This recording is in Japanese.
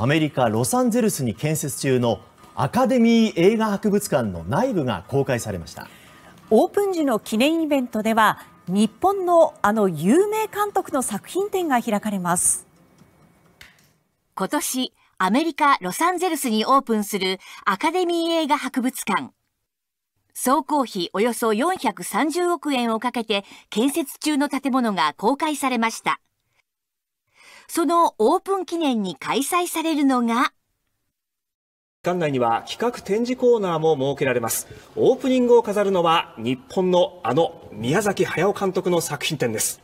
アメリカ・ロサンゼルスに建設中のアカデミー映画博物館の内部が公開されましたオープン時の記念イベントでは日本のあの有名監督の作品展が開かれます今年アメリカ・ロサンゼルスにオープンするアカデミー映画博物館総工費およそ430億円をかけて建設中の建物が公開されましたそのオープン記念に開催されるのが館内には企画展示コーナーも設けられますオープニングを飾るのは日本のあの宮崎駿監督の作品展です